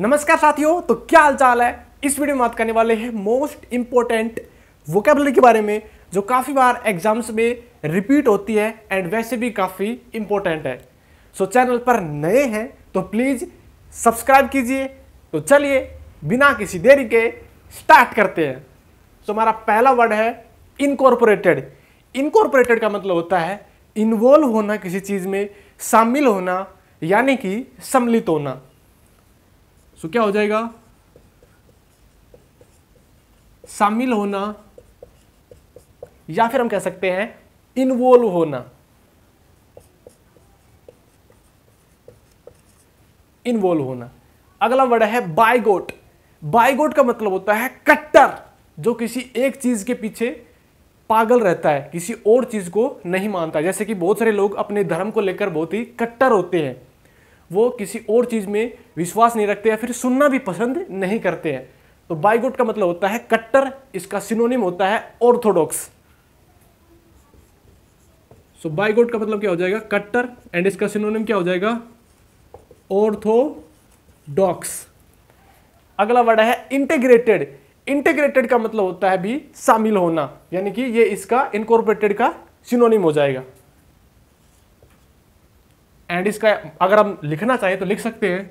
नमस्कार साथियों तो क्या हालचाल है इस वीडियो में बात करने वाले हैं मोस्ट इंपॉर्टेंट वोकेबलरी के बारे में जो काफ़ी बार एग्जाम्स में रिपीट होती है एंड वैसे भी काफ़ी इम्पोर्टेंट है सो so, चैनल पर नए हैं तो प्लीज़ सब्सक्राइब कीजिए तो चलिए बिना किसी देरी के स्टार्ट करते हैं सो so, हमारा पहला वर्ड है इनकॉर्पोरेटेड इनकॉर्पोरेटेड का मतलब होता है इन्वॉल्व होना किसी चीज़ में शामिल होना यानी कि सम्मिलित होना सो तो क्या हो जाएगा शामिल होना या फिर हम कह सकते हैं इन्वॉल्व होना इन्वॉल्व होना अगला वर्ड है बायगोट बायगोट का मतलब होता है कट्टर जो किसी एक चीज के पीछे पागल रहता है किसी और चीज को नहीं मानता जैसे कि बहुत सारे लोग अपने धर्म को लेकर बहुत ही कट्टर होते हैं वो किसी और चीज़ में विश्वास नहीं रखते या फिर सुनना भी पसंद नहीं करते हैं तो बाइगोट का मतलब होता है कट्टर इसका सिनोनिम होता है ऑर्थोडॉक्स सो बाइगोट का मतलब क्या हो जाएगा कट्टर एंड इसका सिनोनिम क्या हो जाएगा ऑर्थोडॉक्स अगला वर्ड है इंटेग्रेटेड इंटेग्रेटेड का मतलब होता है भी शामिल होना यानी कि ये इसका इनकॉर्पोरेटेड का सिनोनिम हो जाएगा एंड इसका अगर हम लिखना चाहें तो लिख सकते हैं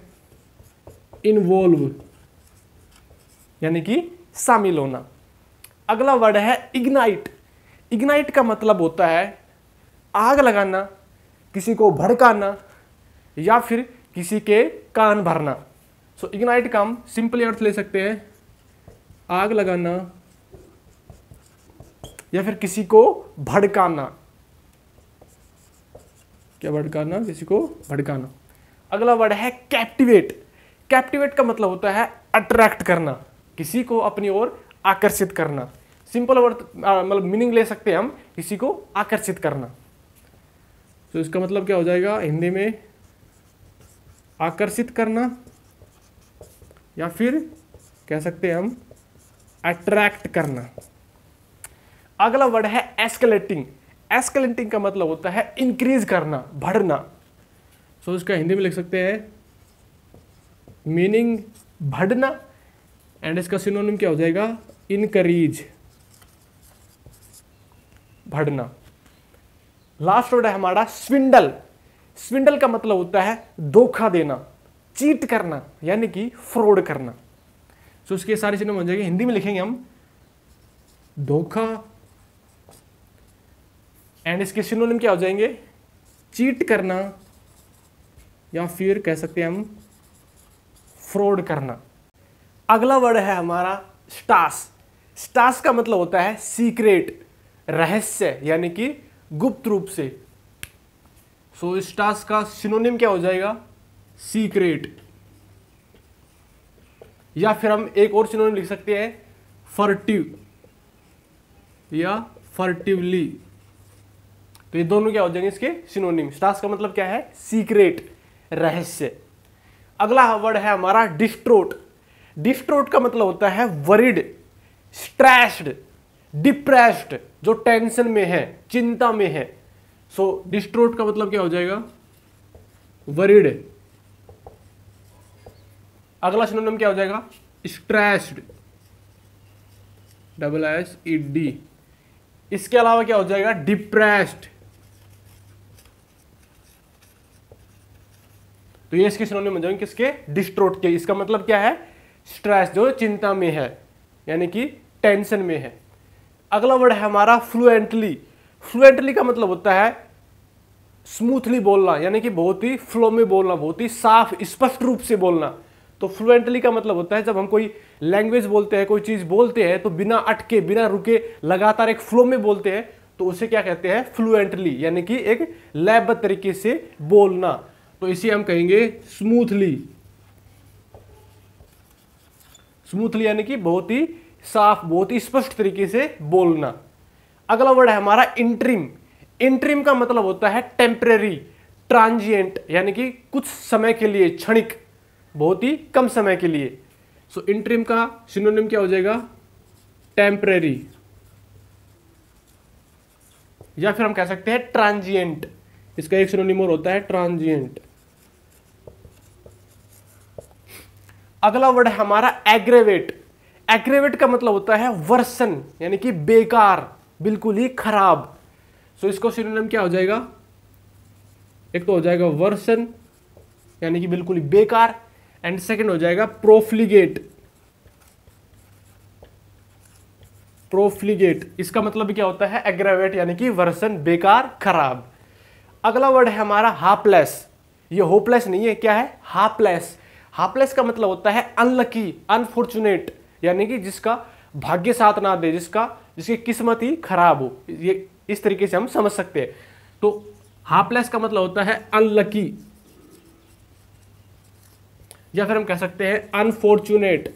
इन्वॉल्व यानी कि शामिल होना अगला वर्ड है इग्नाइट इग्नाइट का मतलब होता है आग लगाना किसी को भड़काना या फिर किसी के कान भरना सो इग्नाइट का हम सिंपली अर्थ ले सकते हैं आग लगाना या फिर किसी को भड़काना क्या भड़काना किसी को भड़काना अगला वर्ड है कैप्टिवेट कैप्टिवेट का मतलब होता है अट्रैक्ट करना किसी को अपनी ओर आकर्षित करना सिंपल वर्ड मतलब मीनिंग ले सकते हैं हम किसी को आकर्षित करना तो इसका मतलब क्या हो जाएगा हिंदी में आकर्षित करना या फिर कह सकते हैं हम अट्रैक्ट करना अगला वर्ड है एस्केलेटिंग एस्केलेंटिंग का मतलब होता है इंक्रीज करना बढ़ना सो so, इसका हिंदी में लिख सकते हैं मीनिंग बढ़ना एंड इसका सिनोनिम क्या हो जाएगा इनक्रीज बढ़ना लास्ट वर्ड है हमारा स्विंडल स्विंडल का मतलब होता है धोखा देना चीट करना यानी कि फ्रॉड करना सो so, इसके सारे सिनोनिम हो जाएंगे हिंदी में लिखेंगे हम धोखा एंड इसके सिनोनिम क्या हो जाएंगे चीट करना या फिर कह सकते हैं हम फ्रॉड करना अगला वर्ड है हमारा स्टास स्टास का मतलब होता है सीक्रेट रहस्य यानी कि गुप्त रूप से सो so, स्टास का सिनोनिम क्या हो जाएगा सीक्रेट या फिर हम एक और सिनोनिम लिख सकते हैं फर्टिव या फर्टिवली तो ये दोनों क्या हो जाएंगे इसके सिनोनिम तो स्टास का मतलब क्या है सीक्रेट रहस्य अगला वर्ड है हमारा डिस्ट्रोट डिस्ट्रोट का मतलब होता है वरिड स्ट्रेस्ड डिप्रेस्ड जो टेंशन में है चिंता में है सो so, डिस्ट्रोट का मतलब क्या हो जाएगा वरिड अगला सिनोनिम क्या हो जाएगा stressed double S E D इसके अलावा क्या हो जाएगा डिप्रेस्ड तो ये इसके सिनोनिम बन जाएंगे किसके डिस्ट्रोट के इसका मतलब क्या है स्ट्रेस जो चिंता में है यानी कि टेंशन में है अगला वर्ड है हमारा फ्लुएंटली फ्लुएंटली का मतलब होता है स्मूथली बोलना यानी कि बहुत ही फ्लो में बोलना बहुत ही साफ स्पष्ट रूप से बोलना तो फ्लुएंटली का मतलब होता है जब हम कोई लैंग्वेज बोलते हैं कोई चीज़ बोलते हैं तो बिना अटके बिना रुके लगातार एक फ्लो में बोलते हैं तो उसे क्या कहते हैं फ्लुएंटली यानी कि एक लैब तरीके से बोलना तो इसे हम कहेंगे स्मूथली स्मूथली यानी कि बहुत ही साफ बहुत ही स्पष्ट तरीके से बोलना अगला वर्ड है हमारा इंट्रीम इंट्रीम का मतलब होता है टेम्परेरी ट्रांजिएंट यानी कि कुछ समय के लिए क्षणिक बहुत ही कम समय के लिए सो so, इंट्रीम का सिनोनिम क्या हो जाएगा टेम्परेरी या फिर हम कह सकते हैं ट्रांजिएंट इसका एक सिनोनिम और होता है ट्रांजिएंट अगला वर्ड है हमारा एग्रेवेट एग्रेवेट का मतलब होता है वर्सन यानी कि बेकार बिल्कुल ही खराब सो so, इसको सिनोनिम क्या हो जाएगा एक तो हो जाएगा वर्सन यानी कि बिल्कुल ही बेकार एंड सेकंड हो जाएगा प्रोफ्लिगेट प्रोफ्लिगेट इसका मतलब क्या होता है एग्रेवेट यानी कि वर्सन बेकार खराब अगला वर्ड है हमारा हापलेस ये होपलेस नहीं है क्या है हापलेस हापलेस का मतलब होता है अनलकी अनफॉर्चुनेट यानी कि जिसका भाग्य साथ ना दे जिसका जिसकी किस्मत ही खराब हो ये इस तरीके से हम समझ सकते हैं तो हापलेस का मतलब होता है अनलकी या फिर हम कह सकते हैं अनफॉर्चुनेट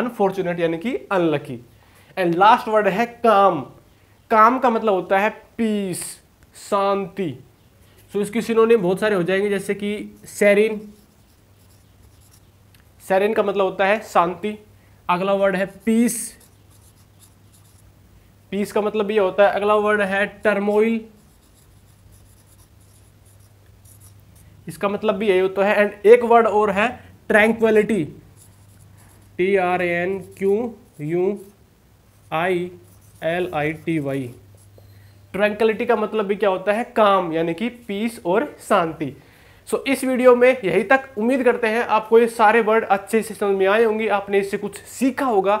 अनफॉर्चुनेट यानी कि अनलकी एंड लास्ट वर्ड है काम काम का मतलब होता है पीस शांति सो so, इसके सिनोनिम बहुत सारे हो जाएंगे जैसे कि सेरिन सेरिन का मतलब होता है शांति अगला वर्ड है पीस पीस का मतलब ये होता है अगला वर्ड है टर्मोइल इसका मतलब भी यही होता है एंड एक वर्ड और है ट्रैंक्वेलिटी T R N Q U I L I T Y ट्रैंकलिटी का मतलब भी क्या होता है काम यानी कि पीस और शांति सो so, इस वीडियो में यही तक उम्मीद करते हैं आपको ये सारे वर्ड अच्छे से समझ में आए होंगे आपने इससे कुछ सीखा होगा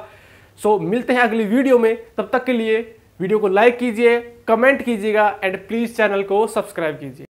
सो so, मिलते हैं अगली वीडियो में तब तक के लिए वीडियो को लाइक कीजिए कमेंट कीजिएगा एंड प्लीज़ चैनल को सब्सक्राइब कीजिए